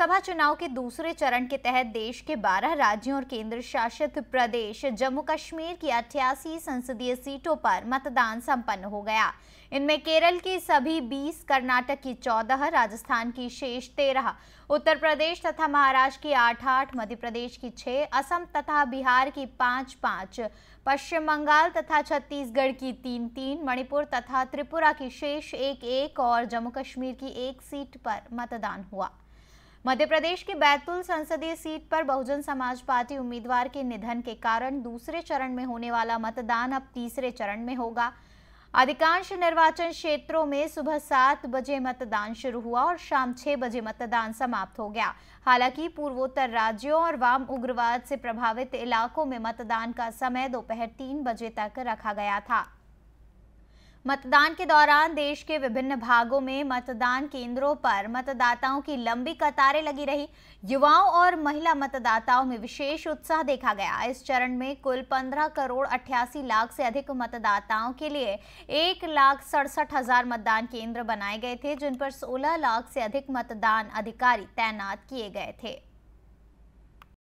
लोकसभा चुनाव के दूसरे चरण के तहत देश के 12 राज्यों और केंद्र शासित प्रदेश जम्मू कश्मीर की अठासी संसदीय सीटों पर मतदान संपन्न हो गया इनमें केरल की सभी 20, कर्नाटक की 14, राजस्थान की शेष 13, उत्तर प्रदेश तथा महाराष्ट्र की 8-8, मध्य प्रदेश की 6, असम तथा बिहार की 5-5, पश्चिम बंगाल तथा छत्तीसगढ़ की 3-3, मणिपुर तथा त्रिपुरा की शेष एक एक और जम्मू कश्मीर की एक सीट पर मतदान हुआ मध्य प्रदेश की बैतूल संसदीय सीट पर बहुजन समाज पार्टी उम्मीदवार के निधन के कारण दूसरे चरण में होने वाला मतदान अब तीसरे चरण में होगा अधिकांश निर्वाचन क्षेत्रों में सुबह सात बजे मतदान शुरू हुआ और शाम छह बजे मतदान समाप्त हो गया हालांकि पूर्वोत्तर राज्यों और वाम उग्रवाद से प्रभावित इलाकों में मतदान का समय दोपहर तीन बजे तक रखा गया था मतदान के दौरान देश के विभिन्न भागों में मतदान केंद्रों पर मतदाताओं की लंबी कतारें लगी रही युवाओं और महिला मतदाताओं में विशेष उत्साह देखा गया इस चरण में कुल 15 करोड़ अट्ठासी लाख से अधिक मतदाताओं के लिए एक लाख सड़सठ हजार मतदान केंद्र बनाए गए थे जिन पर 16 लाख से अधिक मतदान अधिकारी तैनात किए गए थे